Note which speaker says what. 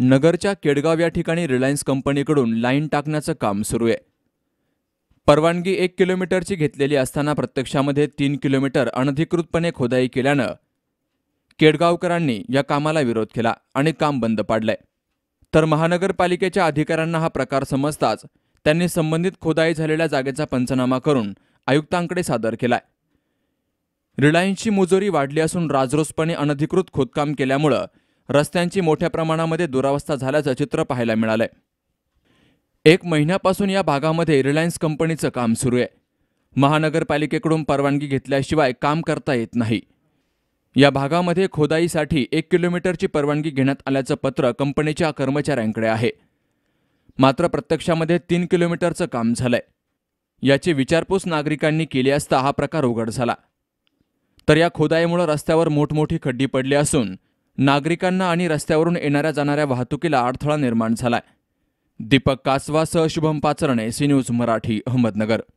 Speaker 1: नगरच्या केडगाव या ठिकाणी रिलायन्स कंपनीकडून लाईन टाकण्याचं काम सुरू आहे परवानगी एक किलोमीटरची घेतलेली असताना प्रत्यक्षामध्ये तीन किलोमीटर अनधिकृतपणे खोदाई केल्यानं केडगावकरांनी या कामाला विरोध केला आणि काम बंद पाडलंय तर महानगरपालिकेच्या अधिकाऱ्यांना हा प्रकार समजताच त्यांनी संबंधित खोदाई झालेल्या जागेचा पंचनामा करून आयुक्तांकडे सादर केलाय रिलायन्सची मुजोरी वाढली असून राजरोसपणे अनधिकृत खोदकाम केल्यामुळं रस्त्यांची मोठ्या प्रमाणामध्ये दुरावस्था झाल्याचं चित्र पाहायला मिळालंय एक महिन्यापासून या भागामध्ये रिलायन्स कंपनीचं काम सुरू आहे महानगरपालिकेकडून परवानगी घेतल्याशिवाय काम करता येत नाही या भागामध्ये खोदाईसाठी एक किलोमीटरची परवानगी घेण्यात आल्याचं पत्र कंपनीच्या कर्मचाऱ्यांकडे आहे मात्र प्रत्यक्षामध्ये तीन किलोमीटरचं काम झालंय याची विचारपूस नागरिकांनी केली असता हा प्रकार उघड झाला तर या खोदाईमुळे रस्त्यावर मोठमोठी खड्डी पडली असून नागरिकांना आणि रस्त्यावरून येणाऱ्या जाणाऱ्या वाहतुकीला अडथळा निर्माण झालाय दीपक कासवासह शुभम पाचरणे सी न्यूज मराठी अहमदनगर